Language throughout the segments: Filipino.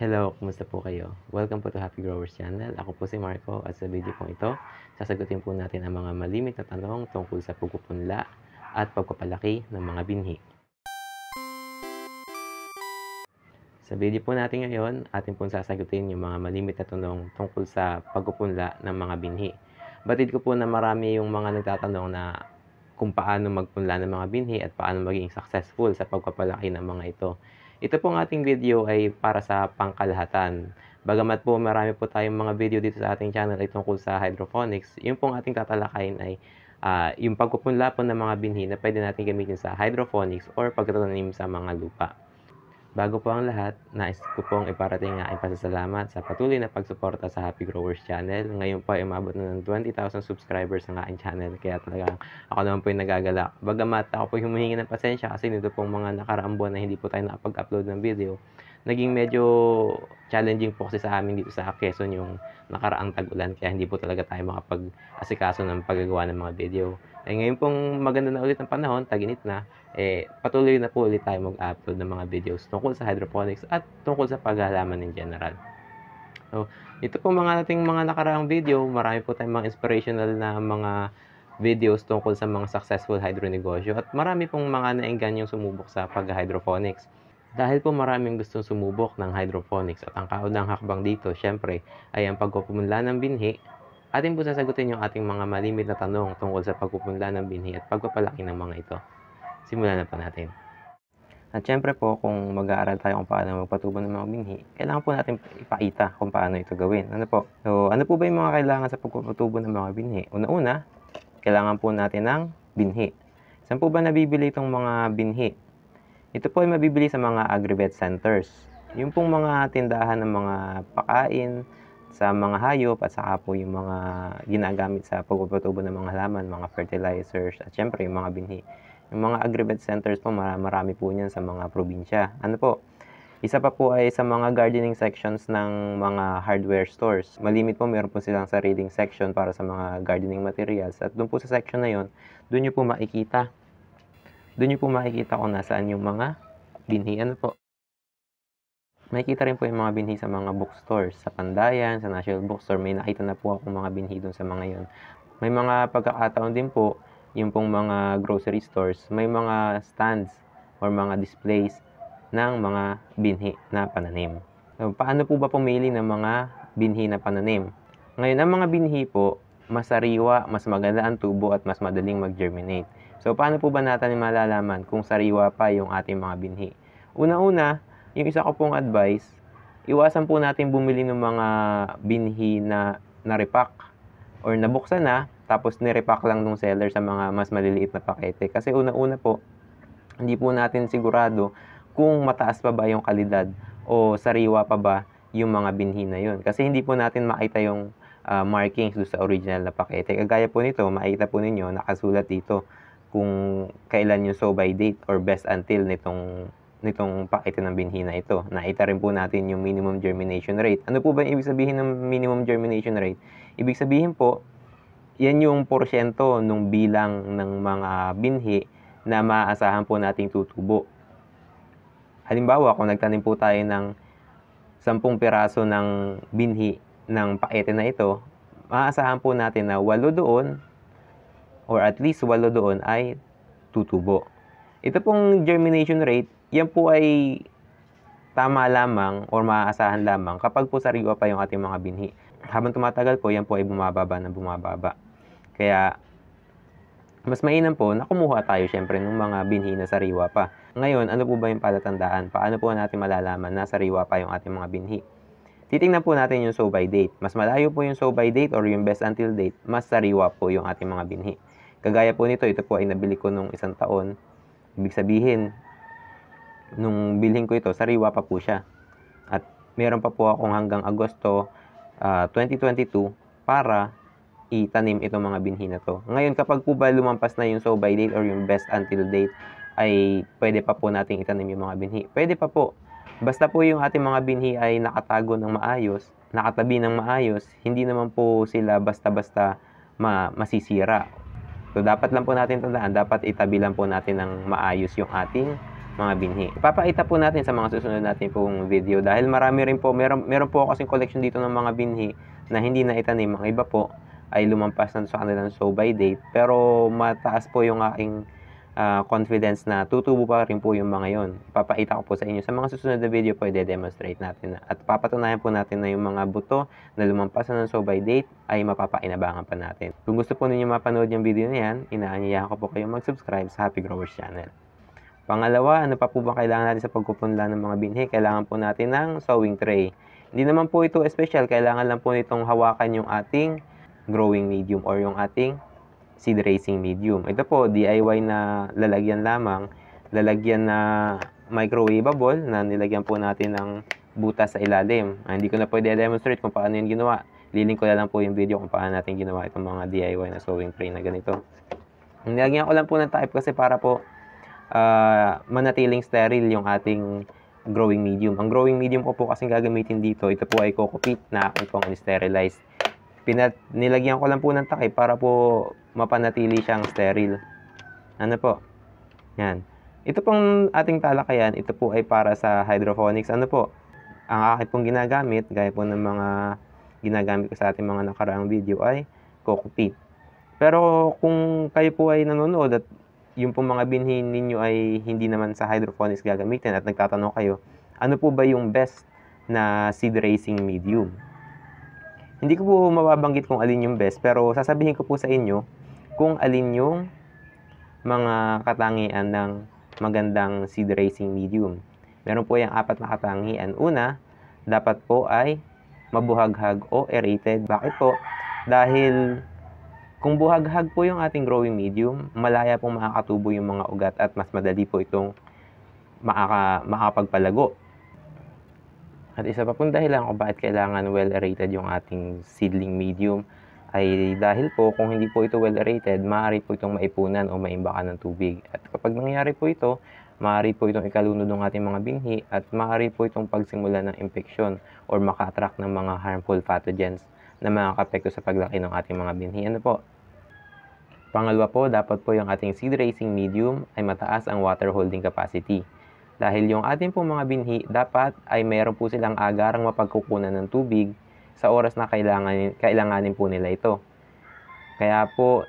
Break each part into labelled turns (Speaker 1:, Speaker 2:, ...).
Speaker 1: Hello, kumusta po kayo? Welcome po to Happy Growers Channel. Ako po si Marco at sa video pong ito, sasagutin po natin ang mga malimit na tanong tungkol sa pagpupunla at pagpapalaki ng mga binhi. Sa video po natin ngayon, atin pong sasagutin yung mga malimit na tanong tungkol sa pagpupunla ng mga binhi. Batid ko po na marami yung mga nagtatanong na kung paano magpunla ng mga binhi at paano maging successful sa pagpapalaki ng mga ito. Ito pong ating video ay para sa pangkalahatan. Bagamat po marami po tayong mga video dito sa ating channel ay tungkol sa hydroponics, yung pong ating tatalakayin ay uh, yung pagpupunla po ng mga binhi na pwede natin gamitin sa hydroponics or pagtatanim sa mga lupa. Bago po ang lahat, nais ko pong iparating ang aking pasasalamat sa patuloy na pagsuporta sa Happy Growers Channel. Ngayon po ay umabot na ng 20,000 subscribers ang aking channel kaya talaga ako naman po yung nagagalak. Bagamat ako po humihingi ng pasensya kasi nito pong mga nakaraang buwan na hindi po tayo nakapag-upload ng video naging medyo challenging po kasi sa amin dito sa Quezon yung nakaraang tag-ulan kaya hindi po talaga tayo makapag-asikaso ng paggawa ng mga video. Eh, ngayon pong maganda na ulit ang panahon, taginit na, eh, patuloy na po ulit tayo mag-upload ng mga videos tungkol sa hydroponics at tungkol sa paghalaman in general. So, ito po mga ating mga nakaraang video, marami po tayong mga inspirational na mga videos tungkol sa mga successful hydronegosyo at marami pong mga naenggan yung sumubok sa pag-hydroponics. Dahil po maraming gustong sumubok ng hydroponics at ang kaunang hakbang dito, syempre, ay ang pagpupunla ng binhi, atin po sasagutin yung ating mga malimit na tanong tungkol sa pagpupunla ng binhi at pagpapalaki ng mga ito. Simulan na po natin. At syempre po, kung mag-aaral tayo kung paano magpatubo ng mga binhi, kailangan po natin ipakita kung paano ito gawin. Ano po? So, ano po ba yung mga kailangan sa pagpapatubo ng mga binhi? Una-una, kailangan po natin ng binhi. Saan po ba nabibili itong mga binhi? Ito po ay mabibili sa mga agrivet centers. Yung pong mga tindahan ng mga pakain sa mga hayop at saka po yung mga ginagamit sa pagpapatubo ng mga halaman, mga fertilizers at syempre yung mga binhi. Yung mga agrivet centers po marami po niyan sa mga probinsya. Ano po? Isa pa po ay sa mga gardening sections ng mga hardware stores. Malimit po meron po silang sariling section para sa mga gardening materials. At doon po sa section na yon, doon nyo po makikita doon nyo po makikita kung nasaan yung mga binhi. Ano po? Makikita rin po yung mga binhi sa mga bookstores. Sa Pandayan, sa National Bookstore, may nakita na po akong mga binhi doon sa mga yon. May mga pagkakataon din po, yung pong mga grocery stores, may mga stands or mga displays ng mga binhi na pananim. So, paano po ba pumili ng mga binhi na pananim? Ngayon, ang mga binhi po, mas sariwa, mas maganda ang tubo at mas madaling mag-germinate. So, paano po ba natin malalaman kung sariwa pa yung ating mga binhi? Una-una, yung isa ko pong advice, iwasan po natin bumili ng mga binhi na na-repack or nabuksan na, tapos nirepack lang ng seller sa mga mas maliliit na pakete. Kasi una-una po, hindi po natin sigurado kung mataas pa ba yung kalidad o sariwa pa ba yung mga binhi na yun. Kasi hindi po natin makita yung uh, markings do sa original na pakete. Kagaya po nito, makita po ninyo, nakasulat dito kung kailan yung so by date or best until nitong nitong pakete ng binhi na ito. Nakita rin po natin yung minimum germination rate. Ano po ba yung ibig sabihin ng minimum germination rate? Ibig sabihin po, yan yung porsyento ng bilang ng mga binhi na maaasahan po nating tutubo. Halimbawa, kung nagtanim po tayo ng 10 piraso ng binhi ng pakete na ito, maaasahan po natin na 8 doon or at least walo doon ay tutubo. Ito pong germination rate, yan po ay tama lamang or maaasahan lamang kapag po sariwa pa yung ating mga binhi. Habang tumatagal po, yan po ay bumababa na bumababa. Kaya, mas mainam po na kumuha tayo syempre ng mga binhi na sariwa pa. Ngayon, ano po ba yung palatandaan? Paano po natin malalaman na sariwa pa yung ating mga binhi? Titingnan po natin yung so by date. Mas malayo po yung so by date or yung best until date, mas sariwa po yung ating mga binhi. Kagaya po nito, ito po ay nabili ko nung isang taon. Ibig sabihin, nung bilhin ko ito, sariwa pa po siya. At meron pa po akong hanggang Agosto uh, ah, 2022 para itanim itong mga binhi na to. Ngayon, kapag po ba lumampas na yung so by date or yung best until date, ay pwede pa po nating itanim yung mga binhi. Pwede pa po. Basta po yung ating mga binhi ay nakatago ng maayos, nakatabi ng maayos, hindi naman po sila basta-basta ma masisira So, dapat lang po natin tandaan, dapat itabi lang po natin ng maayos yung ating mga binhi. Ipapakita po natin sa mga susunod natin pong video dahil marami rin po, meron, meron po ako kasing collection dito ng mga binhi na hindi na itanim. Ang iba po ay lumampas na sa kanilang show by date pero mataas po yung aking uh, confidence na tutubo pa rin po yung mga yon. Ipapakita ko po sa inyo. Sa mga susunod na video po, i-demonstrate natin. at papatunayan po natin na yung mga buto na lumampas na ng so by date ay mapapainabangan pa natin. Kung gusto po ninyo mapanood yung video na yan, inaanyayahan ko po kayong mag-subscribe sa Happy Growers Channel. Pangalawa, ano pa po ba kailangan natin sa pagkupunla ng mga binhi? Kailangan po natin ng sowing tray. Hindi naman po ito special, kailangan lang po nitong hawakan yung ating growing medium or yung ating seed raising medium. Ito po, DIY na lalagyan lamang, lalagyan na microwavable na nilagyan po natin ng butas sa ilalim. Ah, hindi ko na pwede demonstrate kung paano yun ginawa. Lilink ko na lang po yung video kung paano natin ginawa itong mga DIY na sewing tray na ganito. Nilagyan ko lang po ng type kasi para po uh, manatiling sterile yung ating growing medium. Ang growing medium ko po kasi gagamitin dito, ito po ay coco na kung pong sterilized. Pinat, nilagyan ko lang po ng takip para po mapanatili siyang sterile. Ano po? Yan. Ito pong ating talakayan, ito po ay para sa hydroponics. Ano po? Ang akin pong ginagamit, gaya po ng mga ginagamit ko sa ating mga nakaraang video ay cockpit. Pero kung kayo po ay nanonood at yung pong mga binhin ninyo ay hindi naman sa hydroponics gagamitin at nagtatanong kayo, ano po ba yung best na seed raising medium? Hindi ko po mababanggit kung alin yung best pero sasabihin ko po sa inyo kung alin yung mga katangian ng magandang seed raising medium. Meron po yung apat na katangian. Una, dapat po ay mabuhaghag o aerated. Bakit po? Dahil kung buhaghag po yung ating growing medium, malaya pong makakatubo yung mga ugat at mas madali po itong makaka, makapagpalago. At isa pa pong dahilan kung bakit kailangan well-aerated yung ating seedling medium ay dahil po kung hindi po ito well aerated, maaari po itong maipunan o maimbakan ng tubig. At kapag nangyari po ito, maaari po itong ikalunod ng ating mga binhi at maaari po itong pagsimula ng infeksyon or maka-attract ng mga harmful pathogens na makakapekto sa paglaki ng ating mga binhi. Ano po? Pangalawa po, dapat po yung ating seed raising medium ay mataas ang water holding capacity. Dahil yung ating pong mga binhi, dapat ay mayroon po silang agarang mapagkukunan ng tubig sa oras na kailangan, kailanganin po nila ito. Kaya po,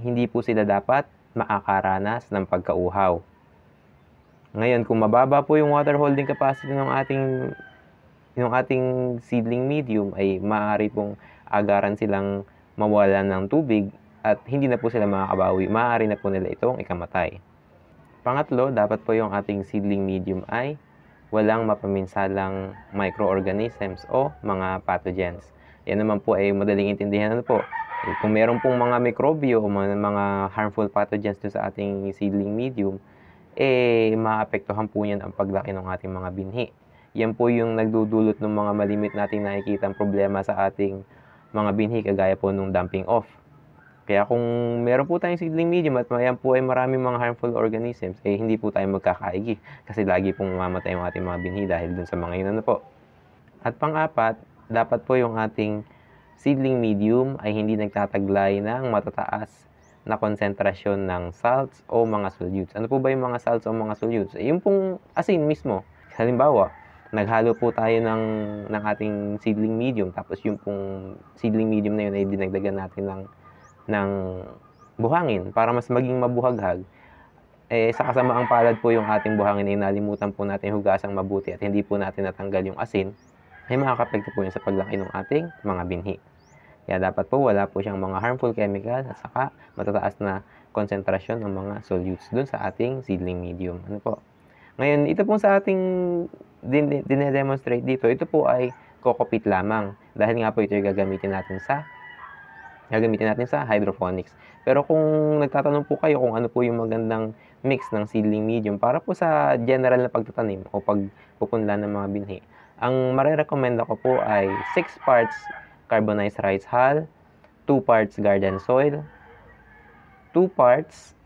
Speaker 1: hindi po sila dapat makakaranas ng pagkauhaw. Ngayon, kung mababa po yung water holding capacity ng ating yung ating seedling medium ay maaari pong agaran silang mawala ng tubig at hindi na po sila makakabawi. Maaari na po nila itong ikamatay. Pangatlo, dapat po yung ating seedling medium ay walang mapaminsalang microorganisms o mga pathogens. Yan naman po ay madaling intindihan ano po. Kung meron pong mga mikrobyo o mga harmful pathogens sa ating seedling medium, eh maapektuhan po niyan ang paglaki ng ating mga binhi. Yan po yung nagdudulot ng mga malimit nating nakikitang problema sa ating mga binhi kagaya po nung dumping off kaya kung meron po tayong seedling medium at mayan po ay maraming mga harmful organisms, eh hindi po tayo magkakaigi kasi lagi pong mamatay ang ating mga binhi dahil dun sa mga yun ano po. At pang-apat, dapat po yung ating seedling medium ay hindi nagtataglay ng matataas na konsentrasyon ng salts o mga solutes. Ano po ba yung mga salts o mga solutes? Eh, yung pong asin mismo. Halimbawa, naghalo po tayo ng, ng ating seedling medium tapos yung pong seedling medium na yun ay dinagdagan natin ng ng buhangin para mas maging mabuhaghag, eh, sa kasamaang palad po yung ating buhangin ay eh, nalimutan po natin hugasang mabuti at hindi po natin natanggal yung asin, ay eh, makakapekto po yun sa paglaki ng ating mga binhi. Kaya dapat po wala po siyang mga harmful chemicals at saka matataas na konsentrasyon ng mga solutes dun sa ating seedling medium. Ano po? Ngayon, ito po sa ating din, din, dinedemonstrate dito, ito po ay kokopit lamang dahil nga po ito yung gagamitin natin sa gagamitin natin sa hydroponics. Pero kung nagtatanong po kayo kung ano po yung magandang mix ng seedling medium para po sa general na pagtatanim o pagpupunla ng mga binhi, ang marirecommend ako po ay 6 parts carbonized rice hull, 2 parts garden soil, 2 parts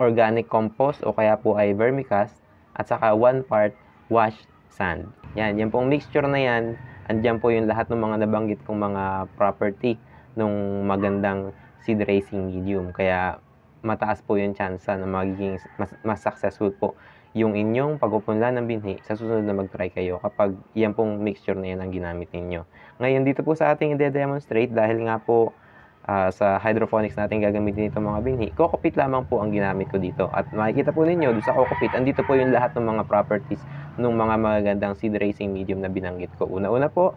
Speaker 1: organic compost o kaya po ay vermicast at saka 1 part washed sand. Yan, yan pong mixture na yan, Andiyan po yung lahat ng mga nabanggit kong mga property nung magandang seed raising medium. Kaya mataas po yung chance na magiging mas, mas successful po yung inyong pagpupunla ng binhi sa susunod na mag-try kayo kapag yan pong mixture na yan ang ginamit ninyo. Ngayon dito po sa ating i demonstrate dahil nga po uh, sa hydroponics natin gagamitin itong mga binhi, kokopit lamang po ang ginamit ko dito. At makikita po ninyo doon sa kokopit, andito po yung lahat ng mga properties ng mga magagandang seed raising medium na binanggit ko. Una-una po,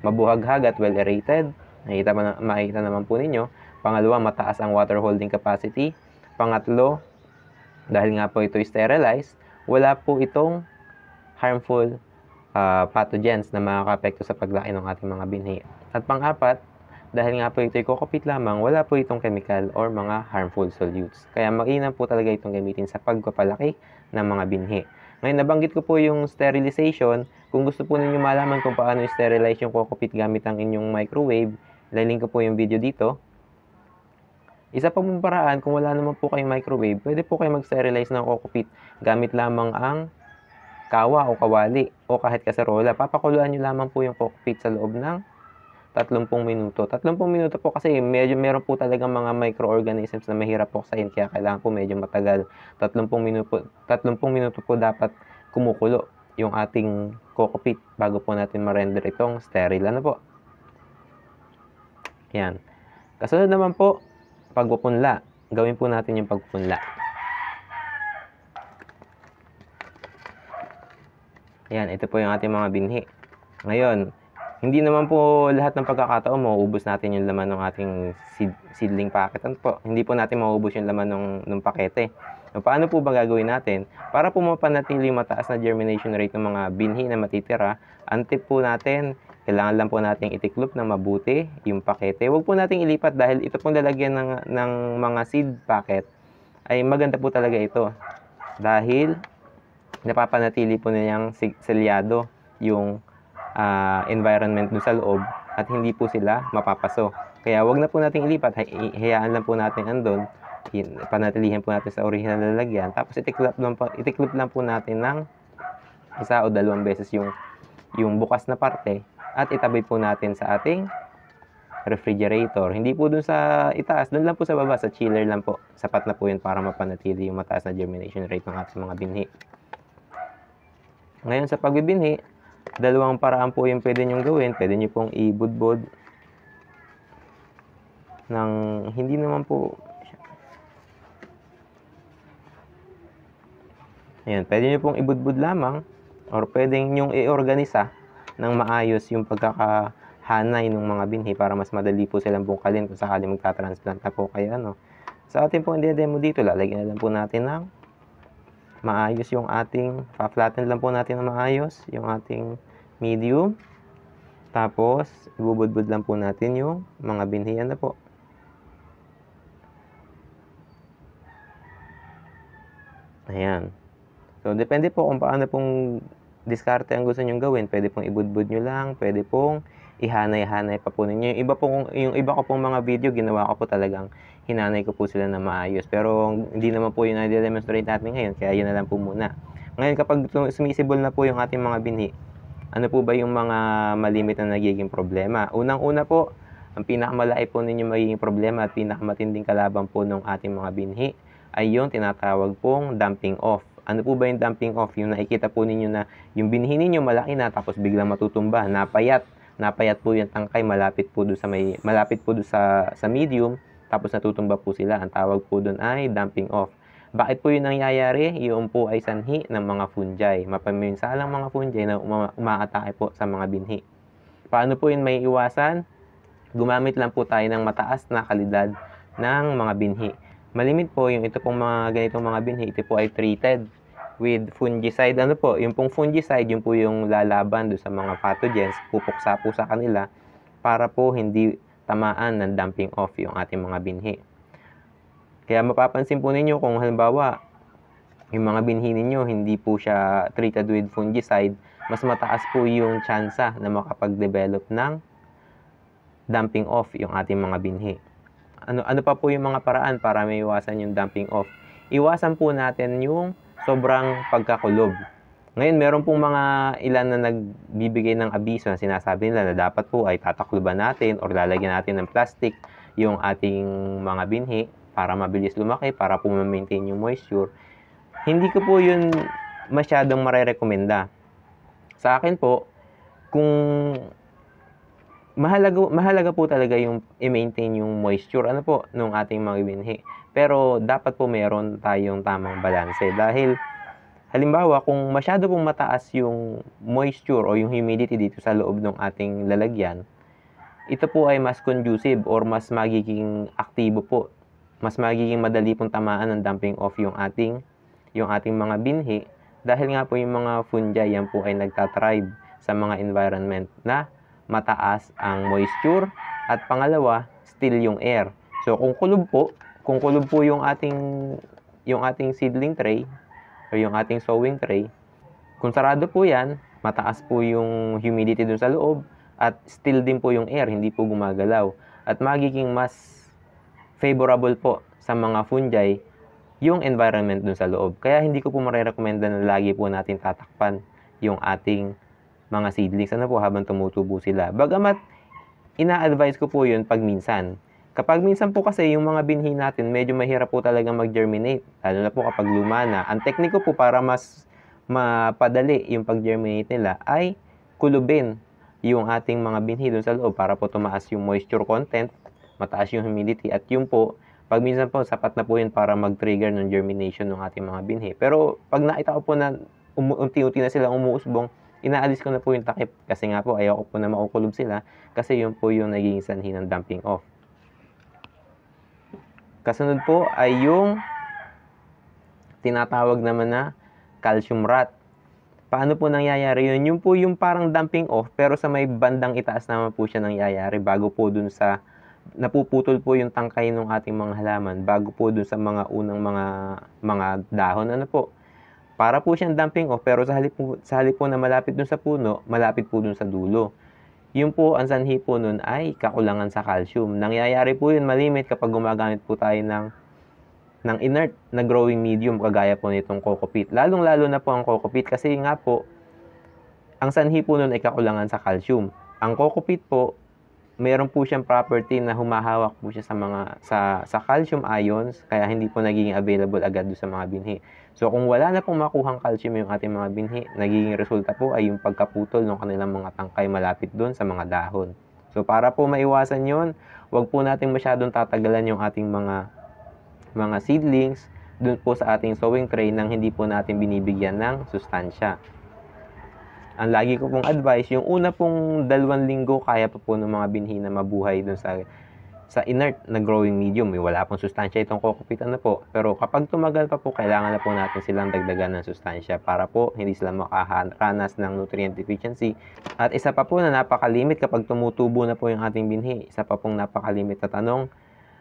Speaker 1: mabuhaghag at well-aerated Nakikita, na, makikita naman po ninyo. Pangalawa, mataas ang water holding capacity. Pangatlo, dahil nga po ito sterilized, wala po itong harmful uh, pathogens na makakapekto sa paglaki ng ating mga binhi. At pang-apat, dahil nga po ito'y kukupit lamang, wala po itong chemical or mga harmful solutes. Kaya mainam po talaga itong gamitin sa pagpapalaki ng mga binhi. Ngayon, nabanggit ko po yung sterilization. Kung gusto po ninyo malaman kung paano sterilize yung kukupit gamit ang inyong microwave, Ilalink ko po yung video dito. Isa pa pong paraan, kung wala naman po kayong microwave, pwede po kayong mag-sterilize ng kokopit gamit lamang ang kawa o kawali o kahit kasarola. Papakuluan nyo lamang po yung cockpit sa loob ng 30 minuto. 30 minuto po kasi medyo meron po talaga mga microorganisms na mahirap po sayin kaya kailangan po medyo matagal. 30 minuto, po, 30 minuto po dapat kumukulo yung ating cockpit bago po natin ma-render itong sterile. Ano po? Yan. Kasunod naman po, pagpupunla. Gawin po natin yung pagpupunla. Yan, ito po yung ating mga binhi. Ngayon, hindi naman po lahat ng pagkakataon mauubos natin yung laman ng ating seedling packet. Ano po? Hindi po natin mauubos yung laman ng, ng pakete. So, paano po ba gagawin natin? Para po mapanatili mataas na germination rate ng mga binhi na matitira, antip po natin kailangan lang po nating itiklop na mabuti yung pakete. Huwag po nating ilipat dahil ito pong lalagyan ng, ng mga seed packet ay maganda po talaga ito. Dahil napapanatili po nilang selyado yung uh, environment doon sa loob at hindi po sila mapapaso. Kaya wag na po nating ilipat, hayaan lang po natin andon, panatilihin po natin sa original lalagyan. Tapos itiklop lang po, itiklop lang po natin ng isa o dalawang beses yung yung bukas na parte at itabi po natin sa ating refrigerator. Hindi po dun sa itaas, dun lang po sa baba, sa chiller lang po. Sapat na po yun para mapanatili yung mataas na germination rate ng ating mga binhi. Ngayon sa pagbibinhi, dalawang paraan po yung pwede nyong gawin. Pwede nyo pong ibudbod ng hindi naman po Ayan, pwede nyo pong ibudbud lamang or pwedeng nyong i-organisa ng maayos yung pagkakahanay ng mga binhi para mas madali po silang bungkalin kung sakaling magta-transplant na po kayo ano. Sa ating pong ide-demo dito, lalagyan na lang po natin ng maayos yung ating, pa-flatten lang po natin ng maayos yung ating medium. Tapos, ibubudbud lang po natin yung mga binhi na po. Ayan. So, depende po kung paano pong diskarte ang gusto nyong gawin, pwede pong ibudbud nyo lang, pwede pong ihanay-hanay pa po ninyo. Yung iba, pong, yung iba ko pong mga video, ginawa ko po talagang hinanay ko po sila na maayos. Pero hindi naman po yun na-demonstrate natin ngayon, kaya yun na lang po muna. Ngayon, kapag sumisibol na po yung ating mga binhi, ano po ba yung mga malimit na nagiging problema? Unang-una po, ang pinakamalaki po ninyo magiging problema at pinakamatinding kalaban po ng ating mga binhi ay yung tinatawag pong dumping off. Ano po ba yung dumping off? Yung nakikita po ninyo na yung binhi ninyo malaki na tapos biglang matutumba, napayat. Napayat po yung tangkay, malapit po doon sa may malapit po doon sa sa medium tapos natutumba po sila. Ang tawag po doon ay dumping off. Bakit po yun nangyayari? Yun po ay sanhi ng mga fungi. Mapaminsalang mga fungi na uma- umaatake po sa mga binhi. Paano po yun may iwasan? Gumamit lang po tayo ng mataas na kalidad ng mga binhi. Malimit po yung ito pong mga ganitong mga binhi, ito po ay treated with fungicide. Ano po, yung pong fungicide, yung po yung lalaban do sa mga pathogens, pupuksa po sa kanila para po hindi tamaan ng dumping off yung ating mga binhi. Kaya mapapansin po ninyo kung halimbawa, yung mga binhi ninyo hindi po siya treated with fungicide, mas mataas po yung tsansa na makapag-develop ng dumping off yung ating mga binhi. Ano, ano pa po yung mga paraan para may iwasan yung dumping off? Iwasan po natin yung sobrang pagkakulob. Ngayon, meron pong mga ilan na nagbibigay ng abiso na sinasabi nila na dapat po ay tatakluban natin or lalagyan natin ng plastic yung ating mga binhi para mabilis lumaki, para po ma-maintain yung moisture. Hindi ko po yun masyadong marerekomenda. Sa akin po, kung mahalaga mahalaga po talaga yung i-maintain yung moisture ano po nung ating mga binhi. Pero dapat po meron tayong tamang balanse dahil halimbawa kung masyado pong mataas yung moisture o yung humidity dito sa loob ng ating lalagyan, ito po ay mas conducive or mas magiging aktibo po. Mas magiging madali pong tamaan ng dumping off yung ating yung ating mga binhi dahil nga po yung mga fungi yan po ay nagtatribe sa mga environment na mataas ang moisture at pangalawa, still yung air. So kung kulob po, kung kulob po yung ating yung ating seedling tray or yung ating sowing tray, kung sarado po 'yan, mataas po yung humidity dun sa loob at still din po yung air, hindi po gumagalaw. At magiging mas favorable po sa mga fungi yung environment dun sa loob. Kaya hindi ko po marerekomenda na lagi po natin tatakpan yung ating mga seedlings ano po habang tumutubo sila. Bagamat ina-advise ko po yun pag minsan. Kapag minsan po kasi yung mga binhi natin, medyo mahirap po talaga mag-germinate. Lalo na po kapag luma na. Ang tekniko po para mas mapadali yung pag-germinate nila ay kulubin yung ating mga binhi doon sa loob para po tumaas yung moisture content, mataas yung humidity at yun po, pag minsan po sapat na po yun para mag-trigger ng germination ng ating mga binhi. Pero pag nakita ko po na unti-unti na sila umuusbong, inaalis ko na po yung takip kasi nga po ayaw ko po na makukulob sila kasi yun po yung naging sanhi ng dumping off. Kasunod po ay yung tinatawag naman na calcium rot. Paano po nangyayari yun? Yung po yung parang dumping off pero sa may bandang itaas naman po siya nangyayari bago po dun sa napuputol po yung tangkay ng ating mga halaman bago po dun sa mga unang mga mga dahon ano po. Para po siyang dumping off pero sa halip po, sa halip po na malapit dun sa puno, malapit po dun sa dulo. Yun po, ang sanhi po nun ay kakulangan sa calcium. Nangyayari po yun malimit kapag gumagamit po tayo ng, ng inert na growing medium kagaya po nitong coco peat. Lalong-lalo na po ang coco kasi nga po, ang sanhi po nun ay kakulangan sa calcium. Ang coco po meron po siyang property na humahawak po siya sa mga sa sa calcium ions kaya hindi po nagiging available agad do sa mga binhi. So kung wala na pong makuhang calcium yung ating mga binhi, nagiging resulta po ay yung pagkaputol ng kanilang mga tangkay malapit doon sa mga dahon. So para po maiwasan 'yon, wag po nating masyadong tatagalan yung ating mga mga seedlings doon po sa ating sowing tray nang hindi po natin binibigyan ng sustansya ang lagi ko pong advice, yung una pong dalawang linggo, kaya pa po ng mga binhi na mabuhay dun sa sa inert na growing medium. May eh, wala pong sustansya itong kukupitan na po. Pero kapag tumagal pa po, kailangan na po natin silang dagdagan ng sustansya para po hindi sila makaranas ng nutrient deficiency. At isa pa po na napakalimit kapag tumutubo na po yung ating binhi. Isa pa pong napakalimit na tanong,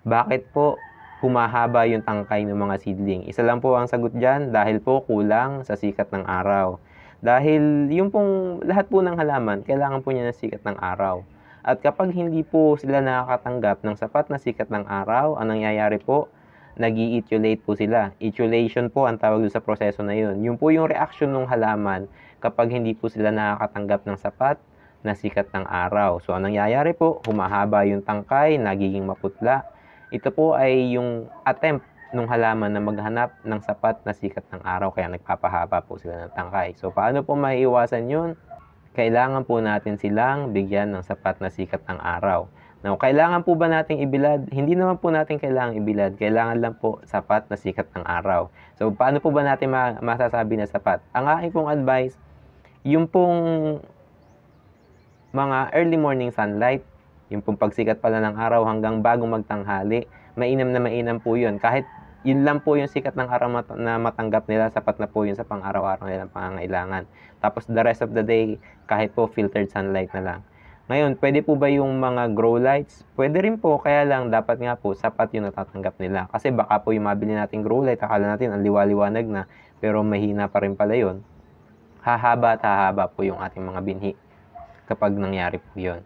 Speaker 1: bakit po humahaba yung tangkay ng mga seedling? Isa lang po ang sagot dyan dahil po kulang sa sikat ng araw. Dahil yung pong lahat po ng halaman, kailangan po niya ng sikat ng araw. At kapag hindi po sila nakakatanggap ng sapat na sikat ng araw, ang nangyayari po, nag etiolate po sila. Etiolation po ang tawag sa proseso na yun. Yun po yung reaction ng halaman kapag hindi po sila nakakatanggap ng sapat na sikat ng araw. So, ang nangyayari po, humahaba yung tangkay, nagiging maputla. Ito po ay yung attempt nung halaman na maghanap ng sapat na sikat ng araw kaya nagpapahaba po sila ng tangkay. So paano po maiiwasan yun? Kailangan po natin silang bigyan ng sapat na sikat ng araw. Now, kailangan po ba nating ibilad? Hindi naman po natin kailangan ibilad. Kailangan lang po sapat na sikat ng araw. So, paano po ba natin ma- masasabi na sapat? Ang aking pong advice, yung pong mga early morning sunlight, yung pong pagsikat pala ng araw hanggang bago magtanghali, mainam na mainam po yun. Kahit yun lang po yung sikat ng araw mat- na matanggap nila, sapat na po yun sa pang-araw-araw nilang pangangailangan. Tapos the rest of the day, kahit po filtered sunlight na lang. Ngayon, pwede po ba yung mga grow lights? Pwede rin po, kaya lang dapat nga po sapat yung natatanggap nila. Kasi baka po yung mabili natin grow light, akala natin ang liwaliwanag na, pero mahina pa rin pala yun. Hahaba at hahaba po yung ating mga binhi kapag nangyari po yun.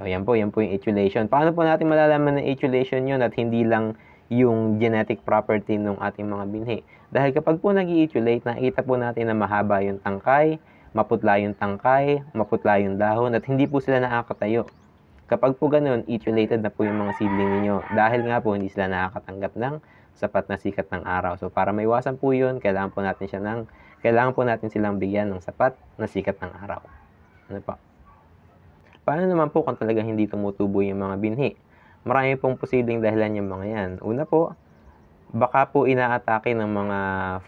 Speaker 1: So, yan po, yan po yung ethulation. Paano po natin malalaman ng ethulation yun at hindi lang yung genetic property ng ating mga binhi. Dahil kapag po nag inoculate nakita po natin na mahaba yung tangkay, maputla yung tangkay, maputla yung dahon, at hindi po sila nakakatayo. Kapag po ganun, itulated na po yung mga sibling niyo dahil nga po hindi sila nakakatanggap ng sapat na sikat ng araw. So para maiwasan po 'yun, kailangan po natin siya ng kailangan po natin silang bigyan ng sapat na sikat ng araw. Ano pa? Paano naman po kung talaga hindi tumutubo yung mga binhi? Marami pong posibleng dahilan yung mga yan. Una po, baka po inaatake ng mga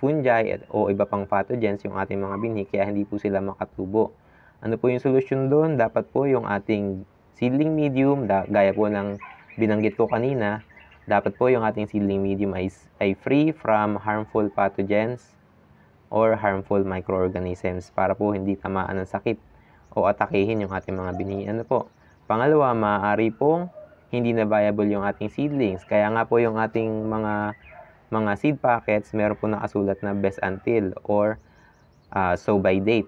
Speaker 1: fungi at, o iba pang pathogens yung ating mga binhi kaya hindi po sila makatubo. Ano po yung solusyon doon? Dapat po yung ating seedling medium, da, gaya po ng binanggit ko kanina, dapat po yung ating seedling medium ay, ay free from harmful pathogens or harmful microorganisms para po hindi tamaan ng sakit o atakehin yung ating mga binhi. Ano po? Pangalawa, maaari pong hindi na viable yung ating seedlings. Kaya nga po yung ating mga mga seed packets, meron po nakasulat na best until or uh, so by date.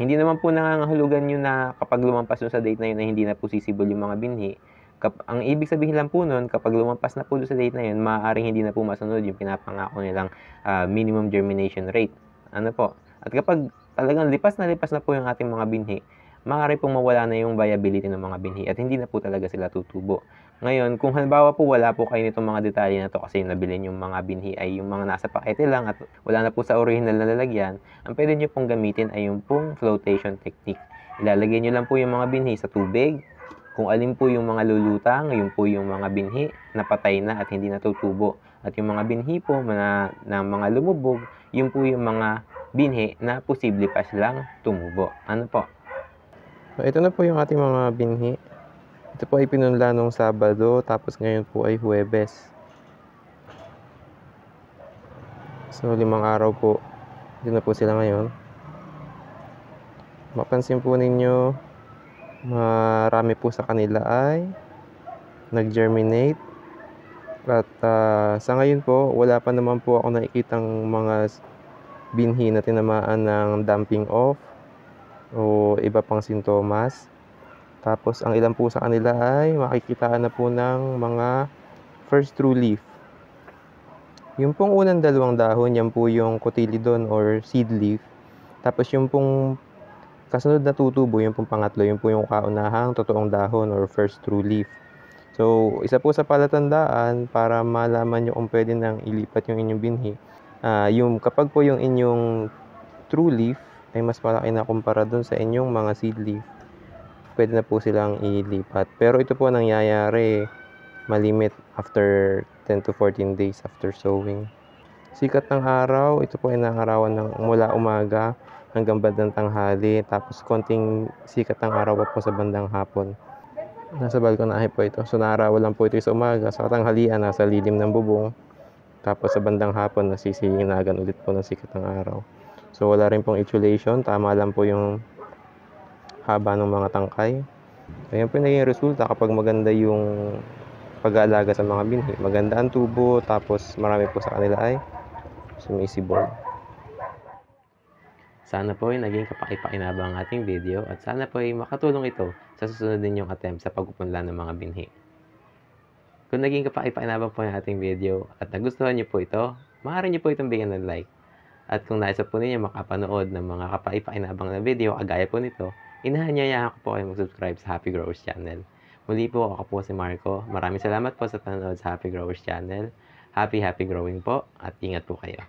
Speaker 1: Hindi naman po nangangahulugan yun na kapag lumampas yun sa date na yun na hindi na po sisibol yung mga binhi. Kap- ang ibig sabihin lang po nun, kapag lumampas na po sa date na yun, maaaring hindi na po masunod yung pinapangako nilang uh, minimum germination rate. Ano po? At kapag talagang lipas na lipas na po yung ating mga binhi, maaari pong mawala na yung viability ng mga binhi at hindi na po talaga sila tutubo. Ngayon, kung halimbawa po wala po kayo nitong mga detalye na to kasi yung nabilin yung mga binhi ay yung mga nasa pakete lang at wala na po sa original na lalagyan, ang pwede nyo pong gamitin ay yung pong flotation technique. Ilalagay nyo lang po yung mga binhi sa tubig, kung alin po yung mga lulutang, yun po yung mga binhi na patay na at hindi natutubo. At yung mga binhi po na, na mga lumubog, yun po yung mga binhi na posible pa silang tumubo. Ano po? So, ito na po yung ating mga binhi. Ito po ay pinunla nung Sabado, tapos ngayon po ay Huwebes. So, limang araw po. Dito na po sila ngayon. Mapansin po ninyo, marami po sa kanila ay nag-germinate. At uh, sa ngayon po, wala pa naman po ako nakikitang mga binhi na tinamaan ng dumping off o iba pang sintomas. Tapos ang ilan po sa kanila ay makikitaan na po ng mga first true leaf. Yung pong unang dalawang dahon, yan po yung cotyledon or seed leaf. Tapos yung pong kasunod na tutubo, yung pong pangatlo, yung po yung kaunahang totoong dahon or first true leaf. So, isa po sa palatandaan para malaman nyo kung pwede nang ilipat yung inyong binhi. Uh, yung kapag po yung inyong true leaf ay mas malaki na kumpara dun sa inyong mga seed leaf, pwede na po silang ilipat. Pero ito po nangyayari malimit after 10 to 14 days after sowing. Sikat ng araw, ito po ay nangarawan ng mula umaga hanggang bandang tanghali tapos konting sikat ng araw pa po sa bandang hapon. Nasa balkonahe po ito. So naarawan lang po ito sa umaga. Sa tanghalian, nasa lilim ng bubong. Tapos sa bandang hapon, nasisinginagan ulit po ng sikat ng araw. So wala rin pong insulation, tama lang po yung haba ng mga tangkay. Ayan po yung naging resulta kapag maganda yung pag-aalaga sa mga binhi. Maganda ang tubo, tapos marami po sa kanila ay sumisibol. Sana po ay naging kapaki-pakinabang ang ating video at sana po ay makatulong ito sa susunod ninyong attempt sa pagpupunla ng mga binhi. Kung naging kapaki-pakinabang po ang ating video at nagustuhan niyo po ito, maaari niyo po itong bigyan ng like at kung nais po ninyo makapanood ng mga kapaipakinabang na video kagaya po nito, inahanyayahan ko po kayo mag-subscribe sa Happy Growers Channel. Muli po ako po si Marco. Maraming salamat po sa panonood sa Happy Growers Channel. Happy, happy growing po at ingat po kayo.